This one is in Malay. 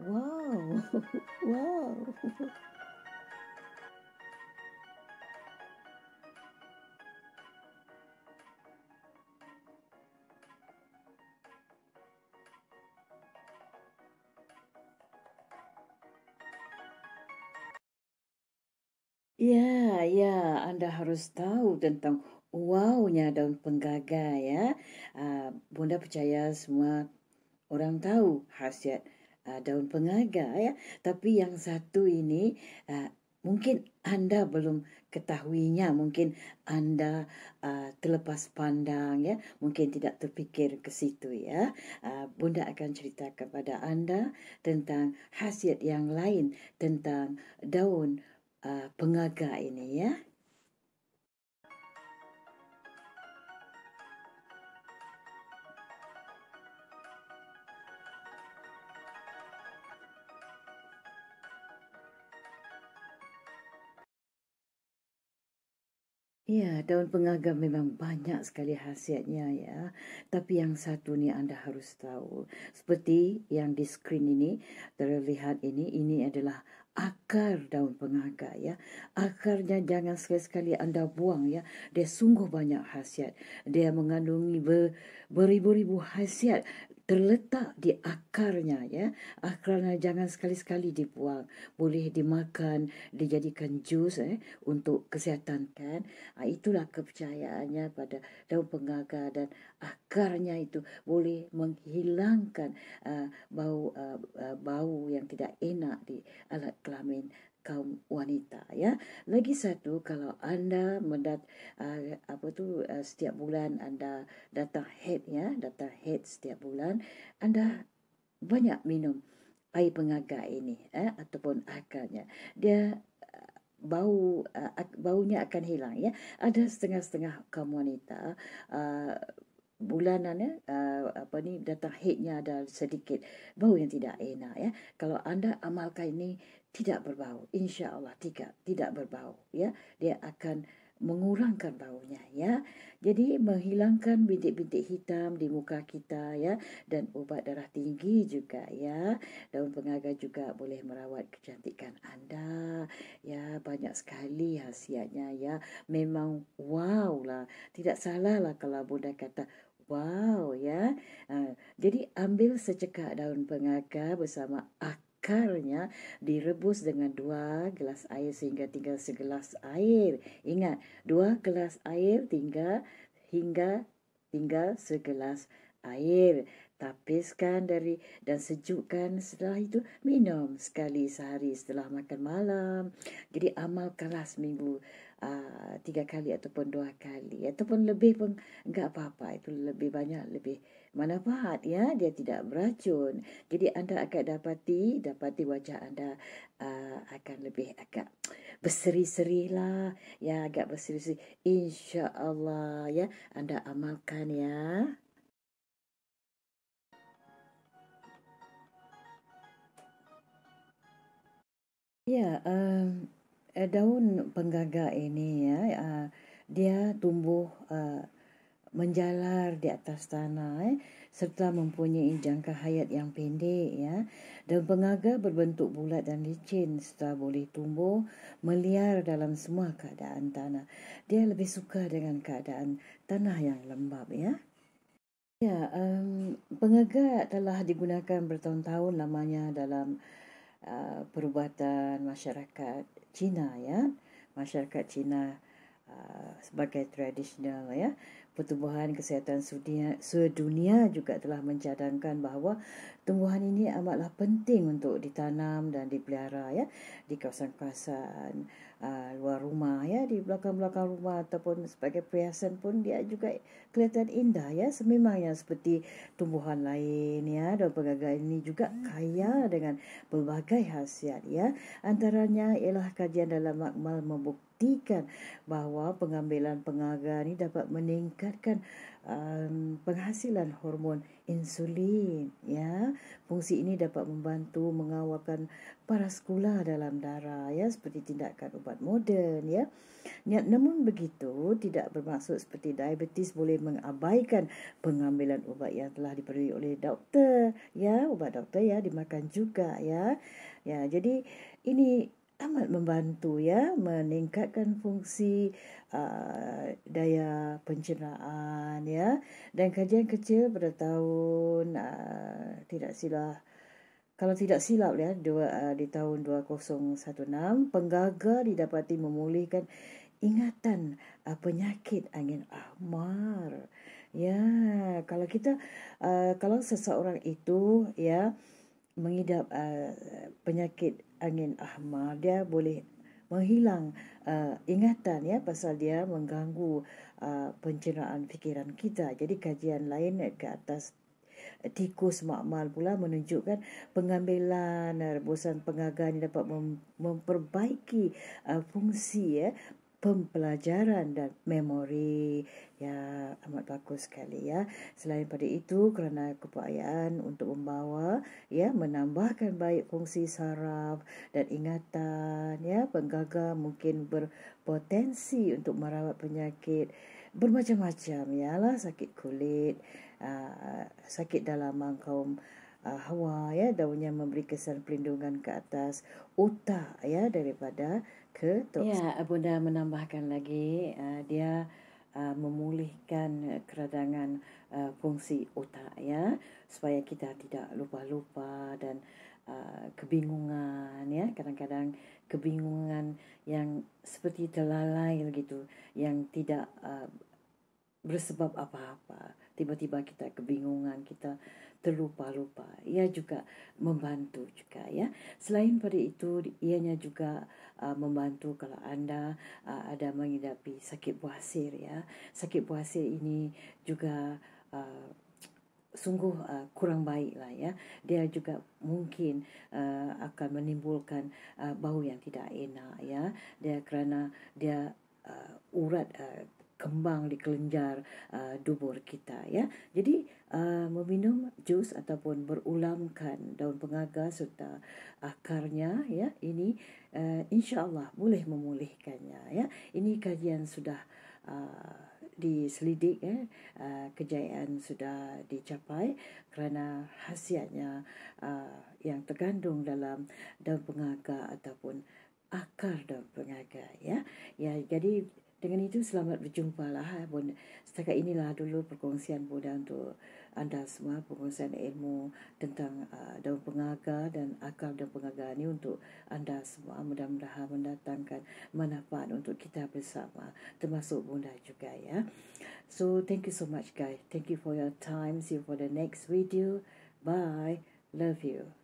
Wow, wow. Yeah, yeah, anda harus tahu tentang wownya daun penggaga ya. Ah, bunda percaya semua orang tahu khasiat Ah, daun pengaga ya tapi yang satu ini uh, mungkin anda belum ketahuinya mungkin anda uh, terlepas pandang ya mungkin tidak terfikir ke situ ya uh, bunda akan cerita kepada anda tentang khasiat yang lain tentang daun uh, pengaga ini ya Ya, daun pengagam memang banyak sekali khasiatnya ya. Tapi yang satu ni anda harus tahu. Seperti yang di skrin ini, terlihat ini, ini adalah akar daun pengaga ya. Akarnya jangan sekali-sekali anda buang ya. Dia sungguh banyak khasiat. Dia mengandungi ber, beribu-ribu khasiat terletak di akarnya ya akarnya jangan sekali-sekali dibuang boleh dimakan dijadikan jus eh untuk kesihatan kan ah, itulah kepercayaannya pada daun pengaga dan akarnya itu boleh menghilangkan uh, bau uh, bau yang tidak enak di alat kelamin kaum wanita ya. Lagi satu kalau anda mendat uh, apa tu uh, setiap bulan anda datang head ya, datang head setiap bulan anda banyak minum air pengagak ini eh ataupun akarnya. Dia uh, bau uh, baunya akan hilang ya. Ada setengah-setengah kaum wanita uh, bulanan uh, apa ni datang headnya ada sedikit bau yang tidak enak ya kalau anda amalkan ini tidak berbau. Insya Allah tidak tidak berbau. Ya, dia akan mengurangkan baunya ya. Jadi menghilangkan bintik-bintik hitam di muka kita ya dan ubat darah tinggi juga ya. Daun pengaga juga boleh merawat kecantikan anda ya. Banyak sekali khasiatnya ya. Memang wow lah. Tidak salah lah kalau Bunda kata wow ya. Uh, jadi ambil secekak daun pengaga bersama aku bakarnya direbus dengan dua gelas air sehingga tinggal segelas air. Ingat, dua gelas air tinggal hingga tinggal segelas air tapiskan dari dan sejukkan setelah itu minum sekali sehari setelah makan malam. Jadi amalkanlah seminggu uh, ah, tiga kali ataupun dua kali ataupun lebih pun enggak apa-apa itu lebih banyak lebih manfaat ya dia tidak beracun. Jadi anda akan dapati dapati wajah anda uh, akan lebih agak berseri-seri lah ya agak berseri-seri. Insya Allah ya anda amalkan ya. Ya, uh, daun penggaga ini ya, uh, dia tumbuh uh, menjalar di atas tanah eh, serta mempunyai jangka hayat yang pendek ya. Daun penggaga berbentuk bulat dan licin serta boleh tumbuh meliar dalam semua keadaan tanah. Dia lebih suka dengan keadaan tanah yang lembab ya. Ya, um, penggaga telah digunakan bertahun-tahun lamanya dalam Uh, perubatan masyarakat Cina ya masyarakat Cina Uh, sebagai tradisional ya. Pertubuhan Kesihatan Sudia, Sedunia juga telah mencadangkan bahawa tumbuhan ini amatlah penting untuk ditanam dan dipelihara ya di kawasan-kawasan uh, luar rumah ya di belakang-belakang rumah ataupun sebagai perhiasan pun dia juga kelihatan indah ya sememangnya seperti tumbuhan lain ya daun pegagai ini juga kaya dengan pelbagai khasiat ya antaranya ialah kajian dalam makmal membuka pastikan bahawa pengambilan pengagar ini dapat meningkatkan um, penghasilan hormon insulin ya fungsi ini dapat membantu mengawalkan paras gula dalam darah ya seperti tindakan ubat moden ya niat namun begitu tidak bermaksud seperti diabetes boleh mengabaikan pengambilan ubat yang telah diberi oleh doktor ya ubat doktor ya dimakan juga ya ya jadi ini amat membantu ya meningkatkan fungsi uh, daya pencernaan ya dan kajian kecil pada tahun uh, tidak silap kalau tidak silap ya dua, uh, di tahun 2016 penggagal didapati memulihkan ingatan uh, penyakit angin ahmar ya kalau kita uh, kalau seseorang itu ya uh, mengidap uh, penyakit angin ahmar dia boleh menghilang uh, ingatan ya pasal dia mengganggu uh, pencernaan fikiran kita jadi kajian lain ke atas tikus makmal pula menunjukkan pengambilan rebusan pengagaan dapat mem- memperbaiki uh, fungsi ya pembelajaran dan memori amat bagus sekali ya. Selain pada itu kerana kepayaan untuk membawa ya menambahkan baik fungsi saraf dan ingatan ya penggaga mungkin berpotensi untuk merawat penyakit bermacam-macam ya lah sakit kulit aa, ah, sakit dalam mangkaum Uh, hawa ya daunnya memberi kesan perlindungan ke atas otak ya daripada ke toks. Ya, Bunda menambahkan lagi uh, dia uh, memulihkan keradangan uh, fungsi otak ya supaya kita tidak lupa-lupa dan uh, kebingungan ya kadang-kadang kebingungan yang seperti terlalai begitu yang tidak uh, bersebab apa-apa, tiba-tiba kita kebingungan, kita terlupa-lupa. Ia juga membantu juga ya. Selain pada itu, ianya juga uh, membantu kalau anda uh, ada menghadapi sakit buasir ya. Sakit buasir ini juga uh, sungguh uh, kurang baik lah ya dia juga mungkin uh, akan menimbulkan uh, bau yang tidak enak ya dia kerana dia uh, urat uh, kembang di kelenjar uh, dubur kita ya. Jadi uh, meminum jus ataupun berulamkan daun pengaga serta akarnya ya ini uh, insyaallah boleh memulihkannya ya. Ini kajian sudah uh, diselidik eh kejayaan sudah dicapai kerana khasiatnya uh, yang tergandung dalam daun pengaga ataupun akar daun pengaga ya ya jadi dengan itu selamat berjumpa lah pun eh. setakat inilah dulu perkongsian Bunda untuk anda semua perkongsian ilmu tentang uh, daun pengaga dan akar daun pengaga ini untuk anda semua mudah-mudahan mendatangkan manfaat untuk kita bersama termasuk Bunda juga ya. So thank you so much guys. Thank you for your time. See you for the next video. Bye. Love you.